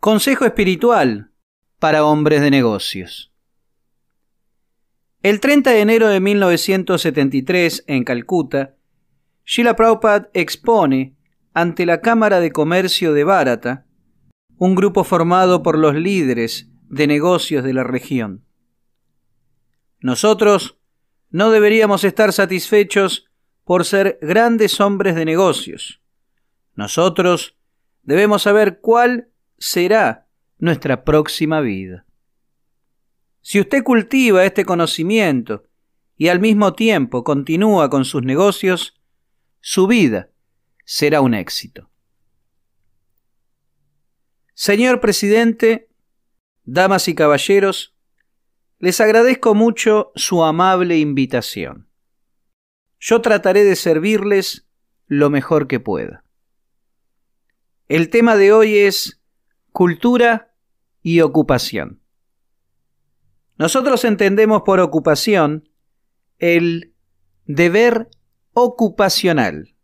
Consejo espiritual para hombres de negocios. El 30 de enero de 1973, en Calcuta, Sheila Prabhupada expone ante la Cámara de Comercio de Bharata, un grupo formado por los líderes de negocios de la región. Nosotros no deberíamos estar satisfechos por ser grandes hombres de negocios. Nosotros debemos saber cuál será nuestra próxima vida. Si usted cultiva este conocimiento y al mismo tiempo continúa con sus negocios, su vida será un éxito. Señor presidente, damas y caballeros, les agradezco mucho su amable invitación. Yo trataré de servirles lo mejor que pueda. El tema de hoy es cultura y ocupación. Nosotros entendemos por ocupación el deber ocupacional.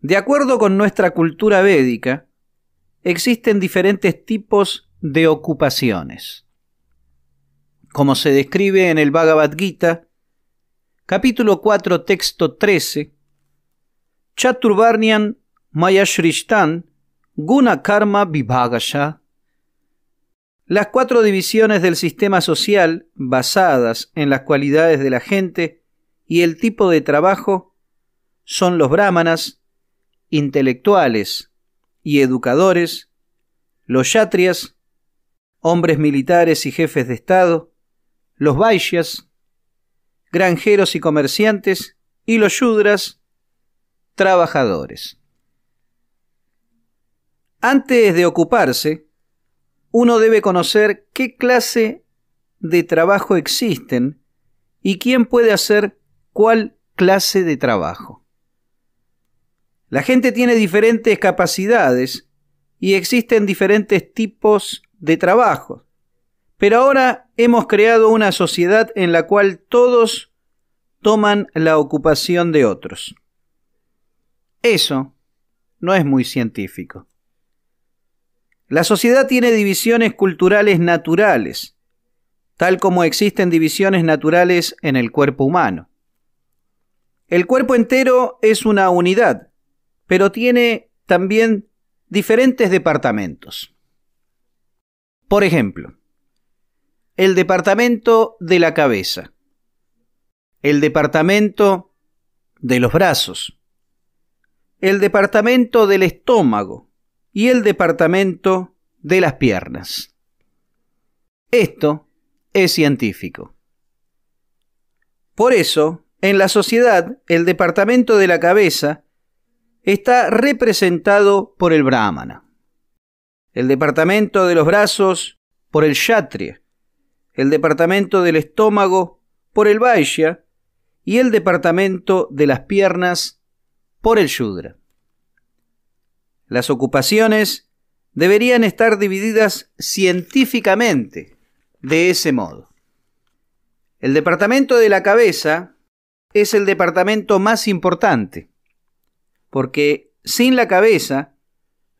De acuerdo con nuestra cultura védica, existen diferentes tipos de ocupaciones. Como se describe en el Bhagavad Gita, capítulo 4, texto 13, Chaturvarnian Mayashrishtan guna karma Vibhagaya. Las cuatro divisiones del sistema social, basadas en las cualidades de la gente y el tipo de trabajo, son los brahmanas, intelectuales y educadores, los yatrias, hombres militares y jefes de Estado, los vaisyas, granjeros y comerciantes, y los yudras, trabajadores. Antes de ocuparse, uno debe conocer qué clase de trabajo existen y quién puede hacer cuál clase de trabajo. La gente tiene diferentes capacidades y existen diferentes tipos de trabajo. Pero ahora hemos creado una sociedad en la cual todos toman la ocupación de otros. Eso no es muy científico. La sociedad tiene divisiones culturales naturales, tal como existen divisiones naturales en el cuerpo humano. El cuerpo entero es una unidad, pero tiene también diferentes departamentos. Por ejemplo, el departamento de la cabeza, el departamento de los brazos, el departamento del estómago, y el departamento de las piernas. Esto es científico. Por eso, en la sociedad, el departamento de la cabeza está representado por el brahmana, el departamento de los brazos por el kshatriya, el departamento del estómago por el vaishya y el departamento de las piernas por el Yudra. Las ocupaciones deberían estar divididas científicamente de ese modo. El departamento de la cabeza es el departamento más importante, porque sin la cabeza,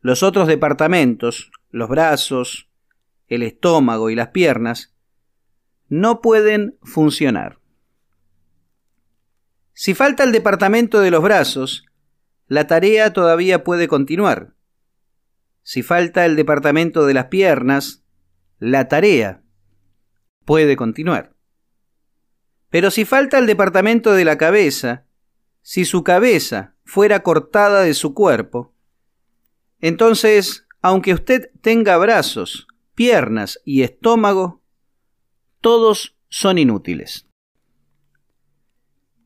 los otros departamentos, los brazos, el estómago y las piernas, no pueden funcionar. Si falta el departamento de los brazos, la tarea todavía puede continuar. Si falta el departamento de las piernas, la tarea puede continuar. Pero si falta el departamento de la cabeza, si su cabeza fuera cortada de su cuerpo, entonces, aunque usted tenga brazos, piernas y estómago, todos son inútiles.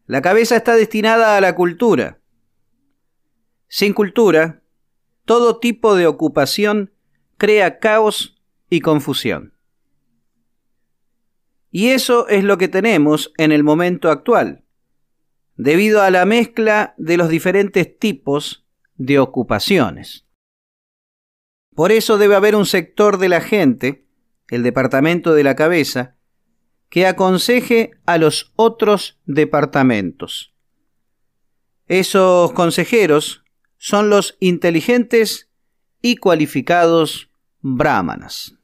La cabeza está destinada a la cultura sin cultura, todo tipo de ocupación crea caos y confusión. Y eso es lo que tenemos en el momento actual, debido a la mezcla de los diferentes tipos de ocupaciones. Por eso debe haber un sector de la gente, el departamento de la cabeza, que aconseje a los otros departamentos. Esos consejeros son los inteligentes y cualificados brahmanas.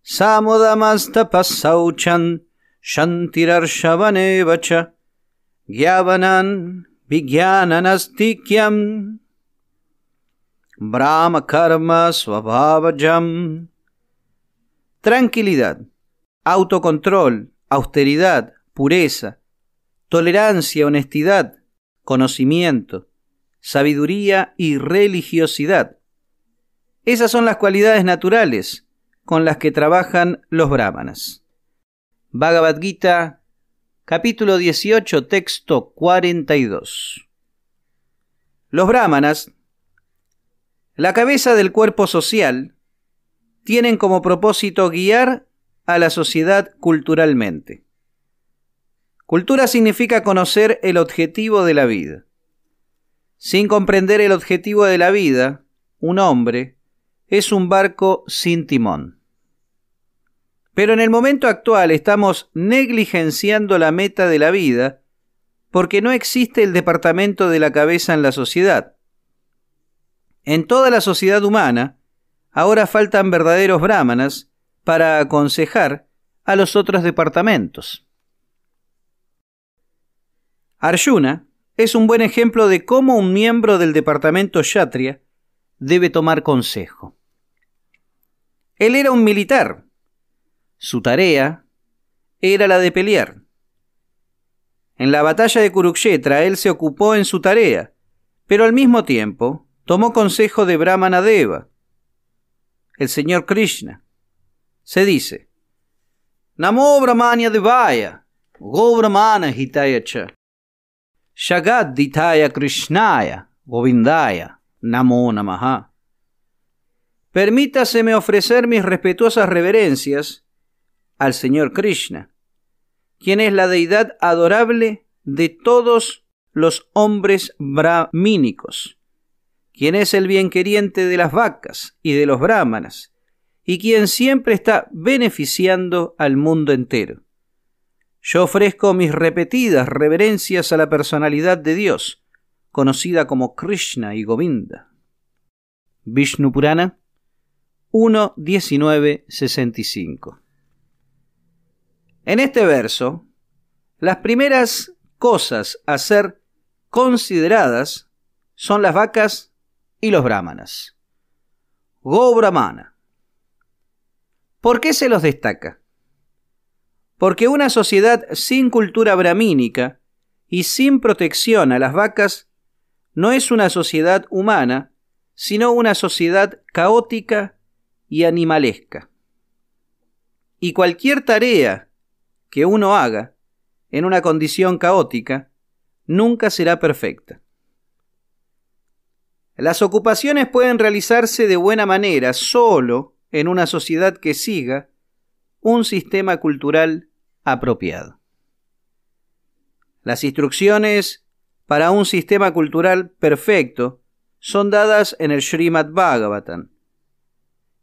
Samodamastapasauchan Shantirarshavanevacha Gyavanan Vijnananastikyam Brahma Karma swabhavajam. Tranquilidad, autocontrol, austeridad, pureza, tolerancia, honestidad, conocimiento, sabiduría y religiosidad. Esas son las cualidades naturales con las que trabajan los brahmanas. Bhagavad Gita, capítulo 18, texto 42. Los brahmanas, la cabeza del cuerpo social, tienen como propósito guiar a la sociedad culturalmente. Cultura significa conocer el objetivo de la vida. Sin comprender el objetivo de la vida, un hombre es un barco sin timón. Pero en el momento actual estamos negligenciando la meta de la vida porque no existe el departamento de la cabeza en la sociedad. En toda la sociedad humana, ahora faltan verdaderos brahmanas para aconsejar a los otros departamentos. Arjuna es un buen ejemplo de cómo un miembro del departamento Yatria debe tomar consejo. Él era un militar. Su tarea era la de pelear. En la batalla de Kurukshetra él se ocupó en su tarea, pero al mismo tiempo tomó consejo de Brahmanadeva, el señor Krishna. Se dice: Namo Brahmanya Devaya, Go Shagadditaya Krishnaya Govindaya Namo Namaha. Permítaseme ofrecer mis respetuosas reverencias al Señor Krishna, quien es la deidad adorable de todos los hombres brahmínicos, quien es el bienqueriente de las vacas y de los brahmanas, y quien siempre está beneficiando al mundo entero. Yo ofrezco mis repetidas reverencias a la personalidad de Dios, conocida como Krishna y Govinda. Vishnu Purana 1.19.65 En este verso, las primeras cosas a ser consideradas son las vacas y los brahmanas. Go Brahmana. ¿Por qué se los destaca? porque una sociedad sin cultura bramínica y sin protección a las vacas no es una sociedad humana, sino una sociedad caótica y animalesca. Y cualquier tarea que uno haga en una condición caótica nunca será perfecta. Las ocupaciones pueden realizarse de buena manera solo en una sociedad que siga un sistema cultural apropiado. Las instrucciones para un sistema cultural perfecto son dadas en el Srimad Bhagavatam,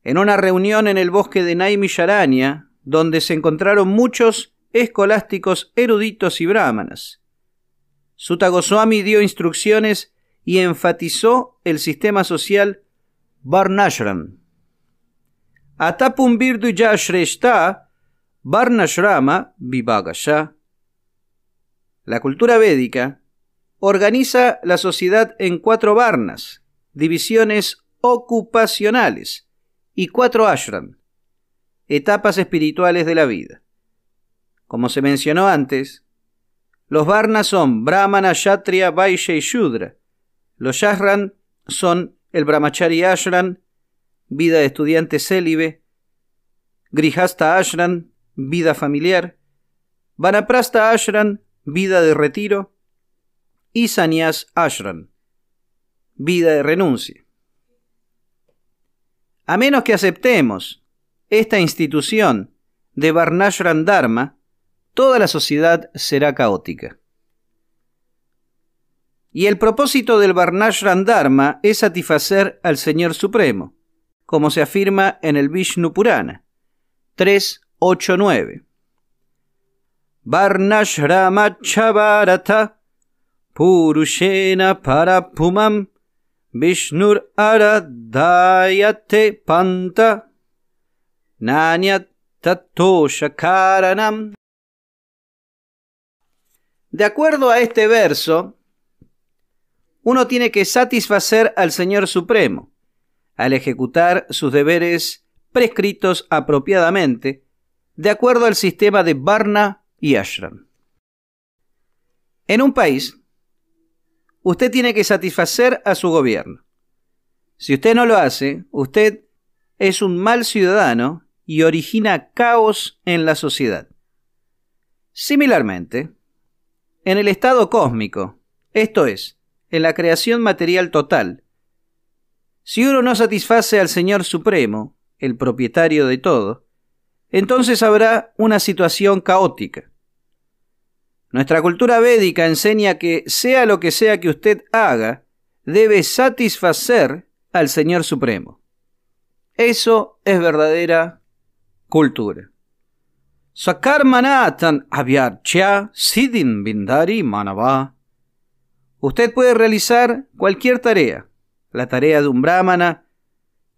en una reunión en el bosque de Naimisharanya, donde se encontraron muchos escolásticos eruditos y brahmanas. Sutta dio instrucciones y enfatizó el sistema social Varnashram, Atapum birdu ya Varnashrama La cultura védica organiza la sociedad en cuatro varnas, divisiones ocupacionales, y cuatro ashram, etapas espirituales de la vida. Como se mencionó antes, los varnas son Brahmana, Kshatriya, Vaishya y Shudra. Los ashram son el Brahmachari Ashram, vida de estudiante célibe, Grihasta Ashram, vida familiar, Vanaprasta Ashram, vida de retiro, y Sanyas Ashram, vida de renuncia. A menos que aceptemos esta institución de Varnashram Dharma, toda la sociedad será caótica. Y el propósito del Varnashram Dharma es satisfacer al Señor Supremo, como se afirma en el Vishnu Purana 389. Varnashramachavarata Purushena Parapumam Vishnur Aradayate Panta Nanyat karanam. De acuerdo a este verso, uno tiene que satisfacer al Señor Supremo al ejecutar sus deberes prescritos apropiadamente, de acuerdo al sistema de Varna y Ashram. En un país, usted tiene que satisfacer a su gobierno. Si usted no lo hace, usted es un mal ciudadano y origina caos en la sociedad. Similarmente, en el estado cósmico, esto es, en la creación material total, si uno no satisface al Señor Supremo, el propietario de todo, entonces habrá una situación caótica. Nuestra cultura védica enseña que sea lo que sea que usted haga, debe satisfacer al Señor Supremo. Eso es verdadera cultura. bindari manava. Usted puede realizar cualquier tarea, la tarea de un brahmana,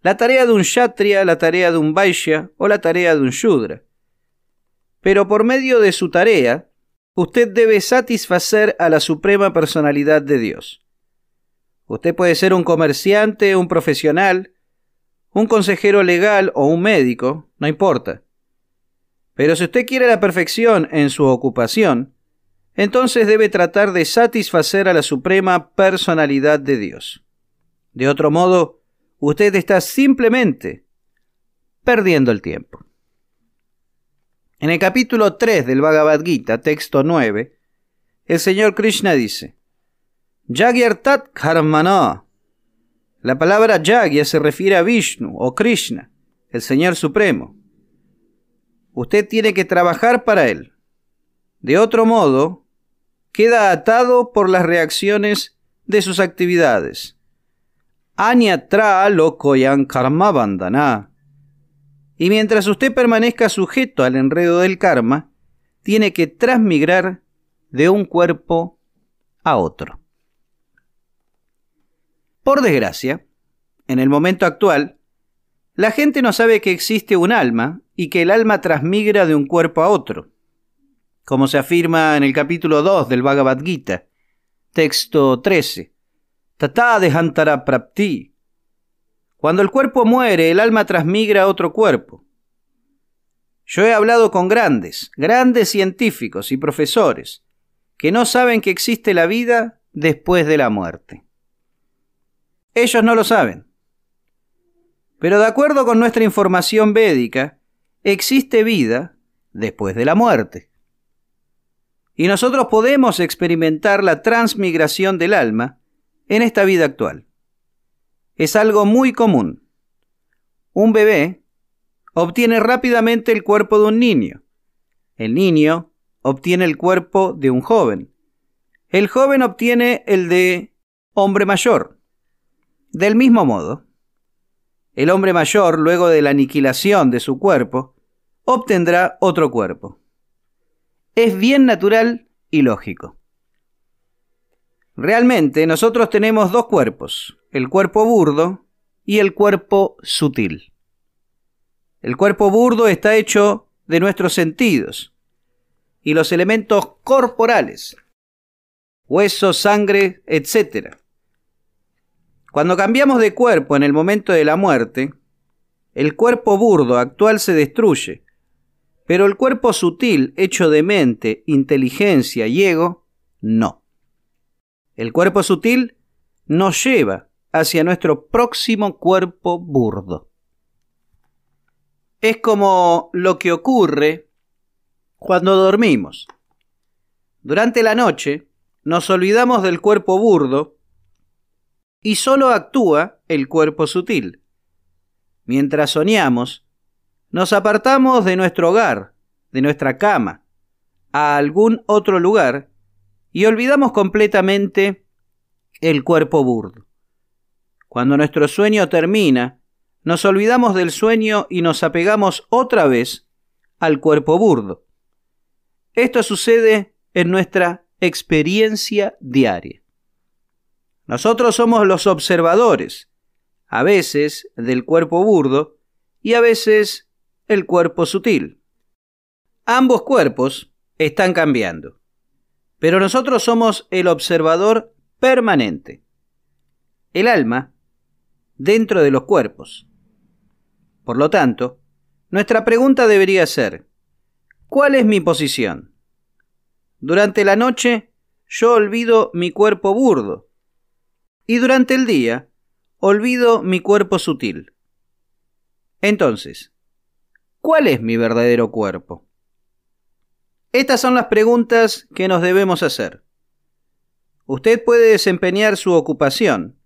la tarea de un shatria, la tarea de un vaishya o la tarea de un shudra. Pero por medio de su tarea, usted debe satisfacer a la suprema personalidad de Dios. Usted puede ser un comerciante, un profesional, un consejero legal o un médico, no importa. Pero si usted quiere la perfección en su ocupación, entonces debe tratar de satisfacer a la suprema personalidad de Dios. De otro modo, usted está simplemente perdiendo el tiempo. En el capítulo 3 del Bhagavad Gita, texto 9, el señor Krishna dice, Yagyartat Karmana. La palabra Yagya se refiere a Vishnu o Krishna, el Señor Supremo. Usted tiene que trabajar para él. De otro modo, queda atado por las reacciones de sus actividades loco karma bandana. Y mientras usted permanezca sujeto al enredo del karma, tiene que transmigrar de un cuerpo a otro. Por desgracia, en el momento actual, la gente no sabe que existe un alma y que el alma transmigra de un cuerpo a otro, como se afirma en el capítulo 2 del Bhagavad Gita, texto 13 prapti. Cuando el cuerpo muere, el alma transmigra a otro cuerpo. Yo he hablado con grandes, grandes científicos y profesores, que no saben que existe la vida después de la muerte. Ellos no lo saben. Pero de acuerdo con nuestra información védica, existe vida después de la muerte. Y nosotros podemos experimentar la transmigración del alma en esta vida actual. Es algo muy común. Un bebé obtiene rápidamente el cuerpo de un niño. El niño obtiene el cuerpo de un joven. El joven obtiene el de hombre mayor. Del mismo modo, el hombre mayor, luego de la aniquilación de su cuerpo, obtendrá otro cuerpo. Es bien natural y lógico. Realmente nosotros tenemos dos cuerpos, el cuerpo burdo y el cuerpo sutil. El cuerpo burdo está hecho de nuestros sentidos y los elementos corporales, hueso, sangre, etc. Cuando cambiamos de cuerpo en el momento de la muerte, el cuerpo burdo actual se destruye, pero el cuerpo sutil, hecho de mente, inteligencia y ego, no. El cuerpo sutil nos lleva hacia nuestro próximo cuerpo burdo. Es como lo que ocurre cuando dormimos. Durante la noche nos olvidamos del cuerpo burdo y solo actúa el cuerpo sutil. Mientras soñamos, nos apartamos de nuestro hogar, de nuestra cama, a algún otro lugar y olvidamos completamente el cuerpo burdo. Cuando nuestro sueño termina, nos olvidamos del sueño y nos apegamos otra vez al cuerpo burdo. Esto sucede en nuestra experiencia diaria. Nosotros somos los observadores, a veces del cuerpo burdo y a veces el cuerpo sutil. Ambos cuerpos están cambiando. Pero nosotros somos el observador permanente. El alma dentro de los cuerpos. Por lo tanto, nuestra pregunta debería ser, ¿cuál es mi posición? Durante la noche yo olvido mi cuerpo burdo y durante el día olvido mi cuerpo sutil. Entonces, ¿cuál es mi verdadero cuerpo? Estas son las preguntas que nos debemos hacer. Usted puede desempeñar su ocupación,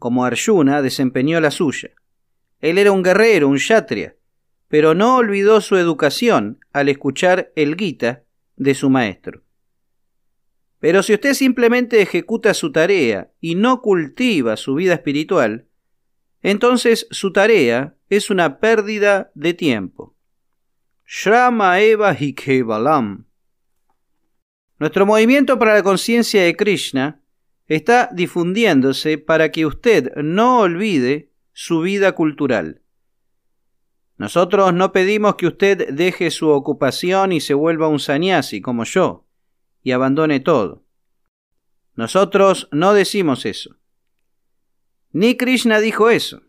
como Arjuna desempeñó la suya. Él era un guerrero, un yatria, pero no olvidó su educación al escuchar el Gita de su maestro. Pero si usted simplemente ejecuta su tarea y no cultiva su vida espiritual, entonces su tarea es una pérdida de tiempo. Shrama Eva Nuestro movimiento para la conciencia de Krishna está difundiéndose para que usted no olvide su vida cultural. Nosotros no pedimos que usted deje su ocupación y se vuelva un sanyasi como yo y abandone todo. Nosotros no decimos eso. Ni Krishna dijo eso.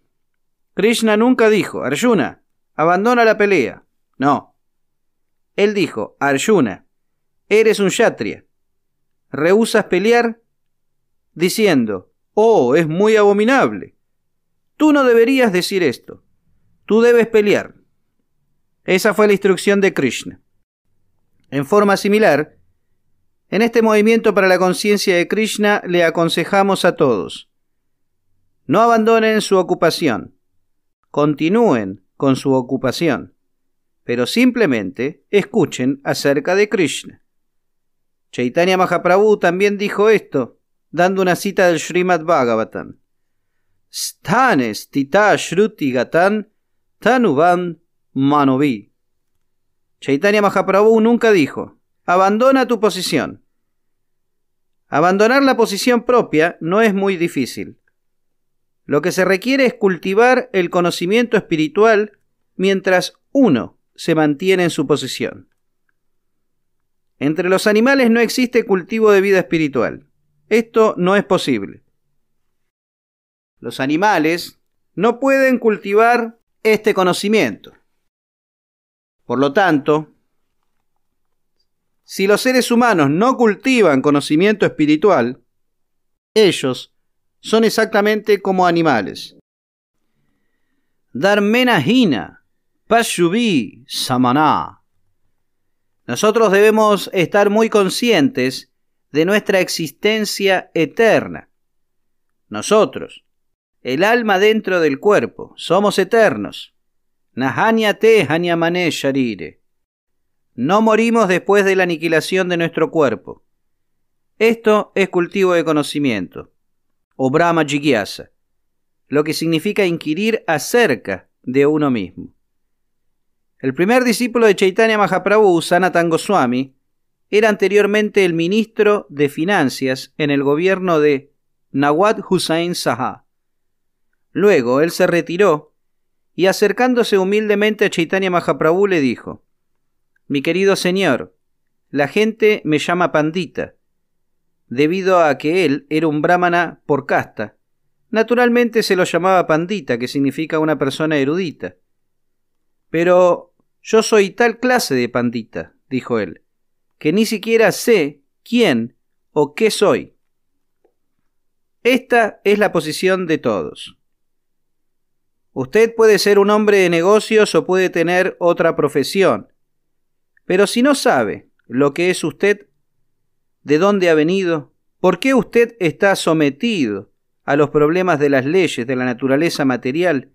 Krishna nunca dijo, Arjuna, abandona la pelea. No. Él dijo, Arjuna, eres un yatria, rehusas pelear diciendo, oh, es muy abominable. Tú no deberías decir esto, tú debes pelear. Esa fue la instrucción de Krishna. En forma similar, en este movimiento para la conciencia de Krishna le aconsejamos a todos, no abandonen su ocupación, continúen con su ocupación pero simplemente escuchen acerca de Krishna. Chaitanya Mahaprabhu también dijo esto, dando una cita del Srimad Bhagavatam. Sthanes tita shruti gatan tanuban Chaitanya Mahaprabhu nunca dijo, abandona tu posición. Abandonar la posición propia no es muy difícil. Lo que se requiere es cultivar el conocimiento espiritual mientras uno se mantiene en su posición. Entre los animales no existe cultivo de vida espiritual. Esto no es posible. Los animales no pueden cultivar este conocimiento. Por lo tanto, si los seres humanos no cultivan conocimiento espiritual, ellos son exactamente como animales. Dar Hina Pashubi Samana Nosotros debemos estar muy conscientes de nuestra existencia eterna. Nosotros, el alma dentro del cuerpo, somos eternos. Nahanyate Hanyamane Sharire. No morimos después de la aniquilación de nuestro cuerpo. Esto es cultivo de conocimiento, o Brahma Jigyasa, lo que significa inquirir acerca de uno mismo. El primer discípulo de Chaitanya Mahaprabhu, Usana Goswami, era anteriormente el ministro de Finanzas en el gobierno de Nawad Hussain Saha. Luego él se retiró y acercándose humildemente a Chaitanya Mahaprabhu le dijo: Mi querido señor, la gente me llama Pandita, debido a que él era un brahmana por casta. Naturalmente se lo llamaba Pandita, que significa una persona erudita. Pero yo soy tal clase de pandita, dijo él, que ni siquiera sé quién o qué soy. Esta es la posición de todos. Usted puede ser un hombre de negocios o puede tener otra profesión, pero si no sabe lo que es usted, de dónde ha venido, por qué usted está sometido a los problemas de las leyes de la naturaleza material,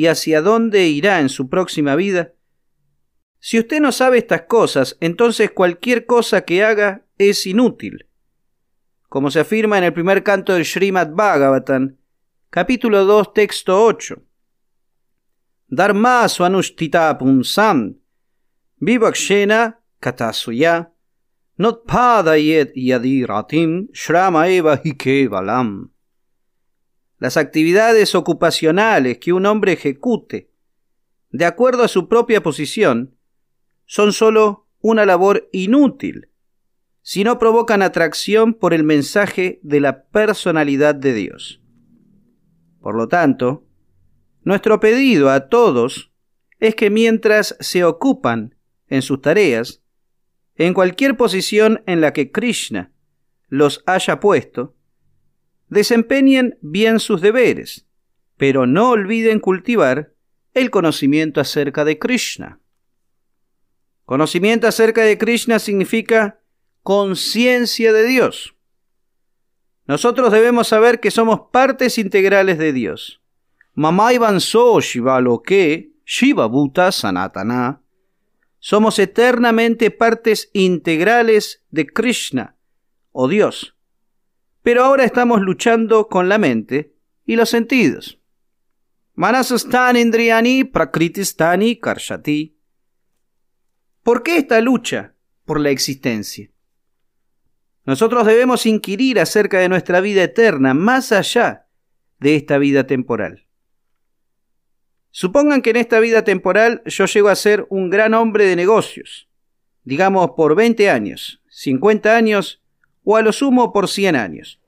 y hacia dónde irá en su próxima vida? Si usted no sabe estas cosas, entonces cualquier cosa que haga es inútil. Como se afirma en el primer canto del Srimad Bhagavatam, capítulo 2, texto 8. Dharma punsam, vivakshena katasuya, not Yet yadiratim, shrama eva hikevalam las actividades ocupacionales que un hombre ejecute, de acuerdo a su propia posición, son sólo una labor inútil si no provocan atracción por el mensaje de la personalidad de Dios. Por lo tanto, nuestro pedido a todos es que mientras se ocupan en sus tareas, en cualquier posición en la que Krishna los haya puesto, desempeñen bien sus deberes, pero no olviden cultivar el conocimiento acerca de Krishna. Conocimiento acerca de Krishna significa conciencia de Dios. Nosotros debemos saber que somos partes integrales de Dios. Mamai Shivaloke Shiva que Shiva Bhuta Sanatana. Somos eternamente partes integrales de Krishna, o Dios, pero ahora estamos luchando con la mente y los sentidos. Manasustan Indriani Prakritistani Karshati. ¿Por qué esta lucha por la existencia? Nosotros debemos inquirir acerca de nuestra vida eterna, más allá de esta vida temporal. Supongan que en esta vida temporal yo llego a ser un gran hombre de negocios, digamos por 20 años, 50 años o a lo sumo por 100 años.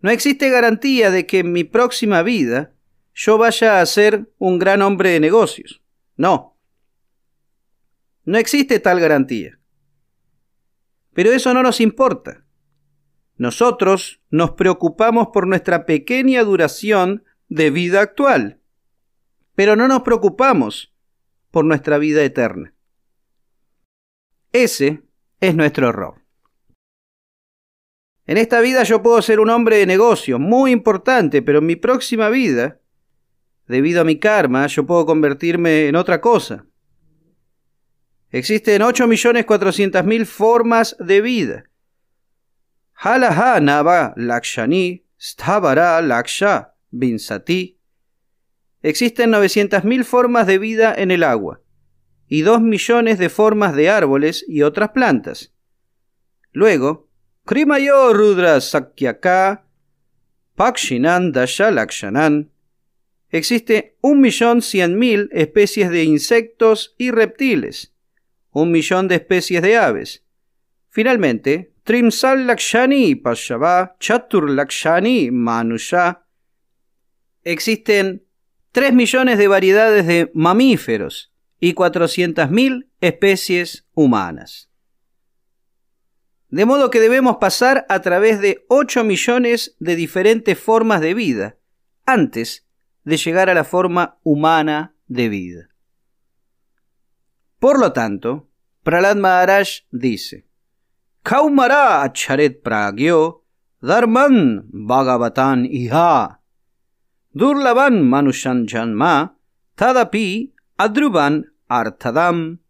No existe garantía de que en mi próxima vida yo vaya a ser un gran hombre de negocios. No. No existe tal garantía. Pero eso no nos importa. Nosotros nos preocupamos por nuestra pequeña duración de vida actual, pero no nos preocupamos por nuestra vida eterna. Ese es nuestro error. En esta vida yo puedo ser un hombre de negocio, muy importante, pero en mi próxima vida, debido a mi karma, yo puedo convertirme en otra cosa. Existen 8.400.000 formas de vida. Nava Lakshani, Existen 900.000 formas de vida en el agua y dos millones de formas de árboles y otras plantas. Luego, Krimayo Rudra Sakyaka, un millón cien mil especies de insectos y reptiles, un millón de especies de aves. Finalmente, Trimsal Lakshani Pashava, Chatur Manusha. Existen tres millones de variedades de mamíferos, y 400.000 especies humanas. De modo que debemos pasar a través de 8 millones de diferentes formas de vida antes de llegar a la forma humana de vida. Por lo tanto, Pralad Maharaj dice, Kaumara acharet pragyo dharman bhagavatan iha durlavan manushan janma tadapi Adruban Artadam.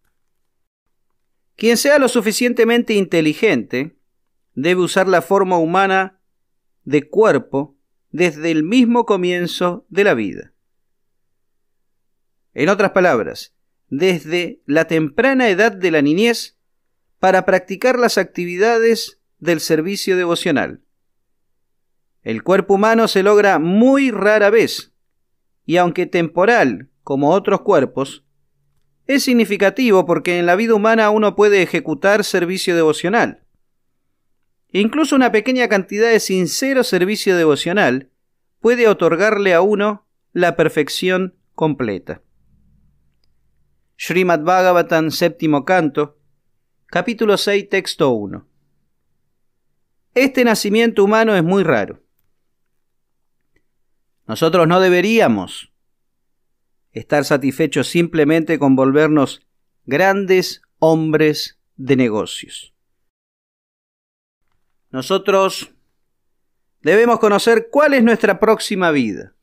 Quien sea lo suficientemente inteligente debe usar la forma humana de cuerpo desde el mismo comienzo de la vida. En otras palabras, desde la temprana edad de la niñez para practicar las actividades del servicio devocional. El cuerpo humano se logra muy rara vez, y aunque temporal como otros cuerpos, es significativo porque en la vida humana uno puede ejecutar servicio devocional. Incluso una pequeña cantidad de sincero servicio devocional puede otorgarle a uno la perfección completa. Srimad Bhagavatam, séptimo canto, capítulo 6, texto 1. Este nacimiento humano es muy raro. Nosotros no deberíamos estar satisfechos simplemente con volvernos grandes hombres de negocios. Nosotros debemos conocer cuál es nuestra próxima vida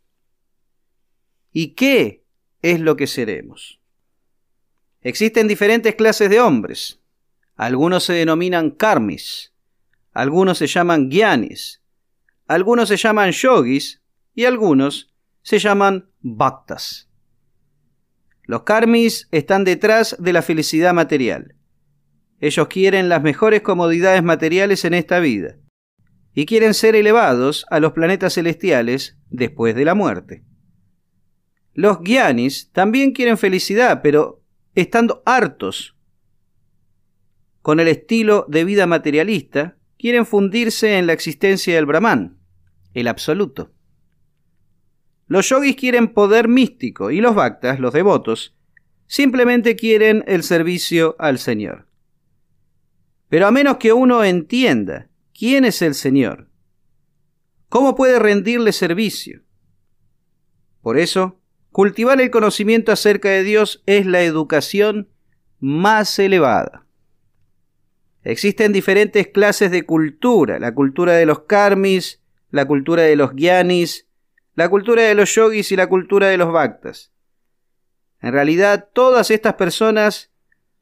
y qué es lo que seremos. Existen diferentes clases de hombres. Algunos se denominan karmis, algunos se llaman gyanis, algunos se llaman yogis y algunos se llaman bhaktas. Los karmis están detrás de la felicidad material. Ellos quieren las mejores comodidades materiales en esta vida y quieren ser elevados a los planetas celestiales después de la muerte. Los Gyanis también quieren felicidad, pero estando hartos con el estilo de vida materialista, quieren fundirse en la existencia del Brahman, el absoluto. Los yogis quieren poder místico y los bhaktas, los devotos, simplemente quieren el servicio al Señor. Pero a menos que uno entienda quién es el Señor, cómo puede rendirle servicio. Por eso, cultivar el conocimiento acerca de Dios es la educación más elevada. Existen diferentes clases de cultura, la cultura de los karmis, la cultura de los gyanis, la cultura de los yogis y la cultura de los bhaktas. En realidad, todas estas personas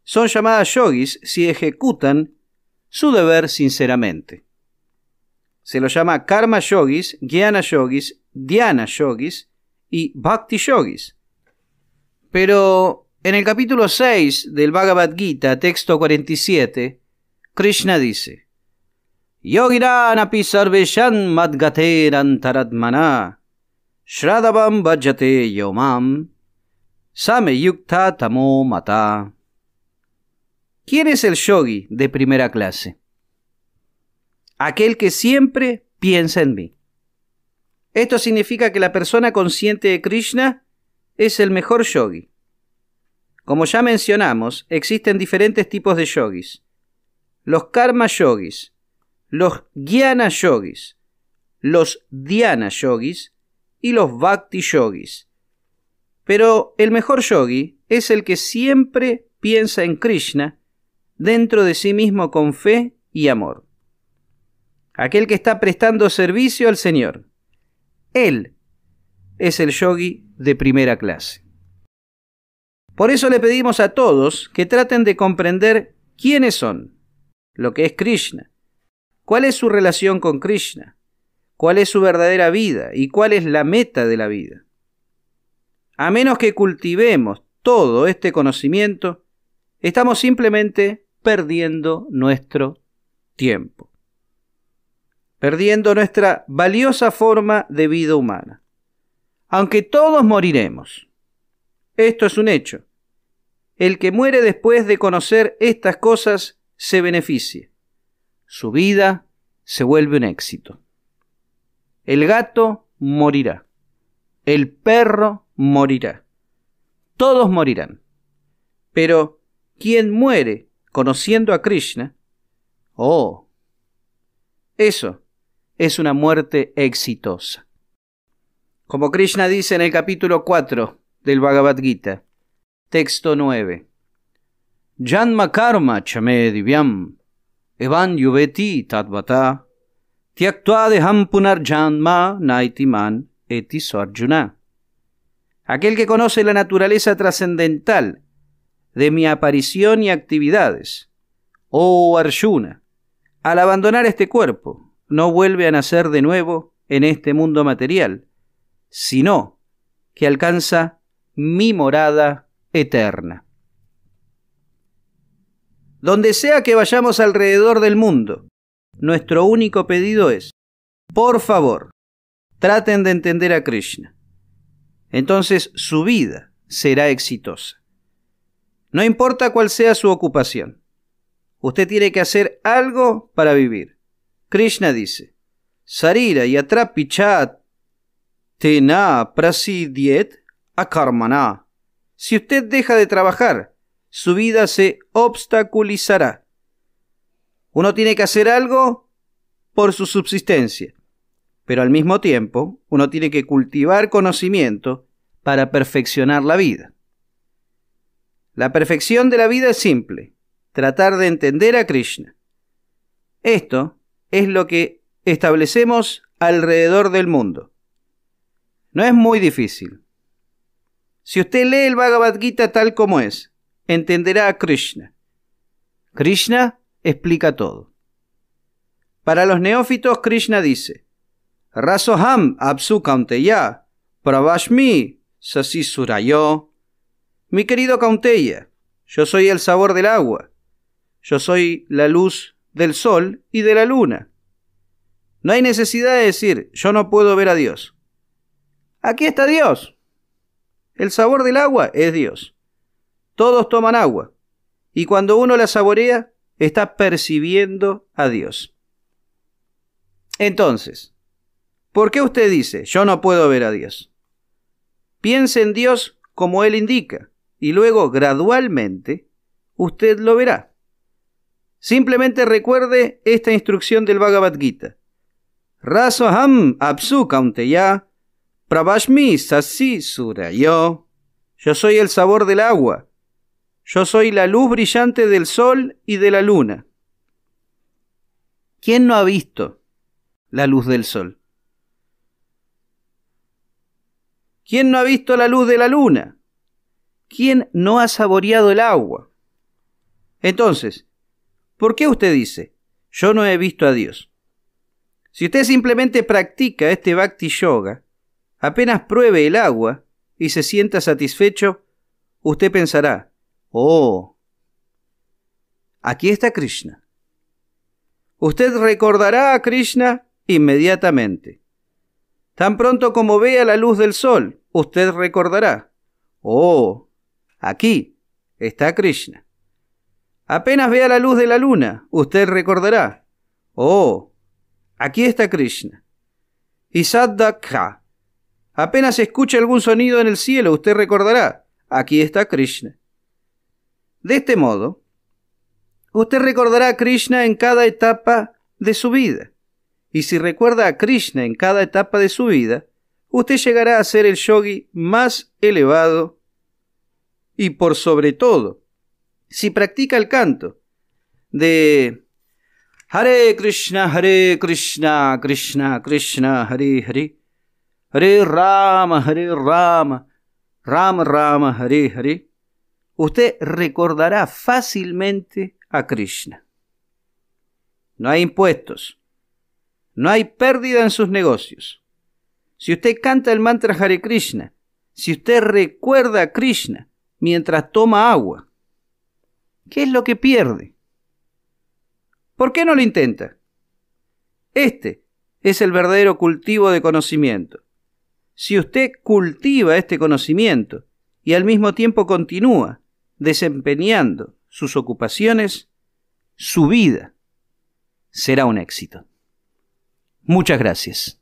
son llamadas yogis si ejecutan su deber sinceramente. Se los llama karma yogis, jnana yogis, dhyana yogis y bhakti yogis. Pero en el capítulo 6 del Bhagavad Gita, texto 47, Krishna dice: Yogirana Shraddhavam Bhajate Yomam Sameyukta Tamo Mata. ¿Quién es el yogi de primera clase? Aquel que siempre piensa en mí. Esto significa que la persona consciente de Krishna es el mejor yogi. Como ya mencionamos, existen diferentes tipos de yogis. Los karma yogis, los jnana yogis, los dhyana yogis y los bhakti yogis. Pero el mejor yogi es el que siempre piensa en Krishna dentro de sí mismo con fe y amor. Aquel que está prestando servicio al Señor. Él es el yogi de primera clase. Por eso le pedimos a todos que traten de comprender quiénes son, lo que es Krishna, cuál es su relación con Krishna, cuál es su verdadera vida y cuál es la meta de la vida. A menos que cultivemos todo este conocimiento, estamos simplemente perdiendo nuestro tiempo, perdiendo nuestra valiosa forma de vida humana. Aunque todos moriremos, esto es un hecho. El que muere después de conocer estas cosas se beneficia. Su vida se vuelve un éxito. El gato morirá. El perro morirá. Todos morirán. Pero quien muere conociendo a Krishna, oh, eso es una muerte exitosa. Como Krishna dice en el capítulo 4 del Bhagavad Gita, texto 9. Janma karma chame divyam, evan yuveti tatvata Tiactuadeham eti Aquel que conoce la naturaleza trascendental de mi aparición y actividades. Oh Arjuna, al abandonar este cuerpo, no vuelve a nacer de nuevo en este mundo material, sino que alcanza mi morada eterna. Donde sea que vayamos alrededor del mundo, nuestro único pedido es, por favor, traten de entender a Krishna. Entonces su vida será exitosa. No importa cuál sea su ocupación, usted tiene que hacer algo para vivir. Krishna dice, Sarira atrapichat tena prasidiet akarmana. Si usted deja de trabajar, su vida se obstaculizará. Uno tiene que hacer algo por su subsistencia, pero al mismo tiempo uno tiene que cultivar conocimiento para perfeccionar la vida. La perfección de la vida es simple, tratar de entender a Krishna. Esto es lo que establecemos alrededor del mundo. No es muy difícil. Si usted lee el Bhagavad Gita tal como es, entenderá a Krishna. Krishna explica todo. Para los neófitos, Krishna dice: Rasoham Absu Kaunteya, Pravashmi Sasi yo. Mi querido Kaunteya, yo soy el sabor del agua, yo soy la luz del sol y de la luna. No hay necesidad de decir, yo no puedo ver a Dios. Aquí está Dios. El sabor del agua es Dios. Todos toman agua. Y cuando uno la saborea, está percibiendo a Dios. Entonces, ¿por qué usted dice, yo no puedo ver a Dios? Piense en Dios como Él indica, y luego gradualmente usted lo verá. Simplemente recuerde esta instrucción del Bhagavad Gita. ABSU KAUNTE YA pravashmi sasi surayo. Yo soy el sabor del agua yo soy la luz brillante del sol y de la luna. ¿Quién no ha visto la luz del sol? ¿Quién no ha visto la luz de la luna? ¿Quién no ha saboreado el agua? Entonces, ¿por qué usted dice, yo no he visto a Dios? Si usted simplemente practica este bhakti yoga, apenas pruebe el agua y se sienta satisfecho, usted pensará, Oh, aquí está Krishna. Usted recordará a Krishna inmediatamente. Tan pronto como vea la luz del sol, usted recordará. Oh, aquí está Krishna. Apenas vea la luz de la luna, usted recordará. Oh, aquí está Krishna. Y Saddakha. Apenas escuche algún sonido en el cielo, usted recordará. Aquí está Krishna. De este modo, usted recordará a Krishna en cada etapa de su vida. Y si recuerda a Krishna en cada etapa de su vida, usted llegará a ser el yogi más elevado y por sobre todo, si practica el canto de Hare Krishna, Hare Krishna, Krishna, Krishna, Hare Hare, Hare Rama, Hare Rama, Rama Rama, Hare Hare, usted recordará fácilmente a Krishna. No hay impuestos. No hay pérdida en sus negocios. Si usted canta el mantra Hare Krishna, si usted recuerda a Krishna mientras toma agua, ¿qué es lo que pierde? ¿Por qué no lo intenta? Este es el verdadero cultivo de conocimiento. Si usted cultiva este conocimiento y al mismo tiempo continúa desempeñando sus ocupaciones, su vida será un éxito. Muchas gracias.